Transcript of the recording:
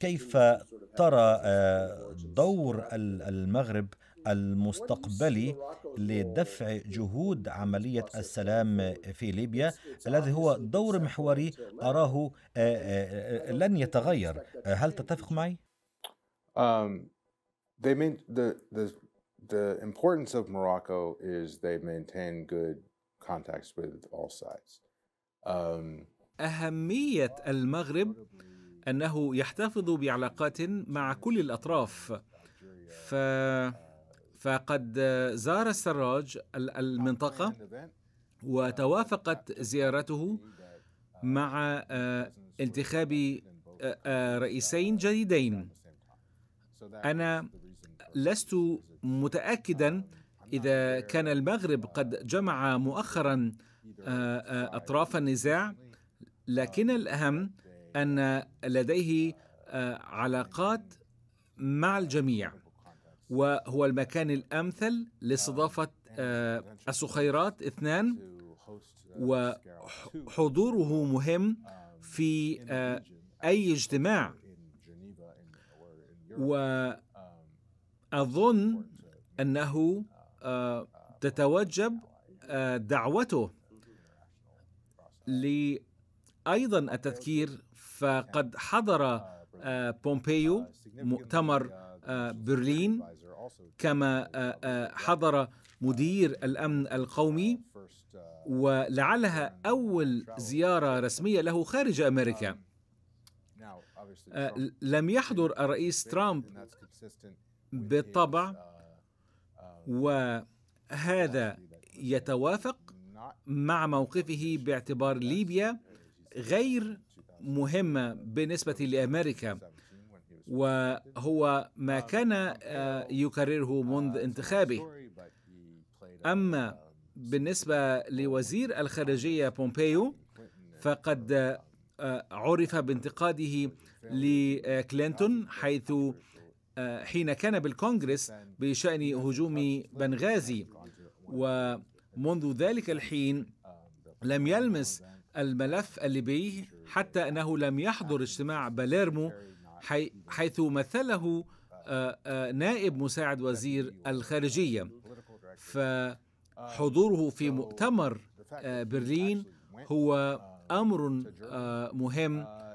كيف ترى آه، دور المغرب المستقبلي لدفع جهود عملية السلام في ليبيا الذي هو دور محوري أراه آه، آه، لن يتغير هل تتفق معي؟ Um, they main, the, the, the importance of Morocco is they maintain good contacts with all sides. Um, أهمية المغرب انه يحتفظ بعلاقات مع كل الاطراف ف فقد زار السراج المنطقه وتوافقت زيارته مع آه، انتخاب آه، آه، رئيسين جديدين انا لست متاكدا اذا كان المغرب قد جمع مؤخرا اطراف النزاع لكن الاهم أن لديه آه، علاقات مع الجميع وهو المكان الأمثل لاستضافة آه، السخيرات اثنان وحضوره مهم في آه، أي اجتماع وأظن أنه تتوجب دعوته لأيضا التذكير فقد حضر بومبيو uh, آه، uh, مؤتمر uh, آه، برلين كما آه، حضر مدير الامن القومي ولعلها اول زياره رسميه له خارج امريكا um, لم يحضر الرئيس ترامب بالطبع um, وهذا يتوافق مع موقفه باعتبار ليبيا غير مهمة بالنسبة لأمريكا وهو ما كان آه، يكرره منذ انتخابه أما بالنسبة لوزير الخارجية بومبيو فقد آه، عرف بانتقاده لكلينتون حيث آه، حين كان بالكونغرس بشأن هجوم بنغازي ومنذ ذلك الحين لم يلمس الملف الليبي حتى أنه لم يحضر اجتماع باليرمو حيث مثله آه، آه، نائب مساعد وزير الخارجية فحضوره في مؤتمر آه، برلين هو أمر مهم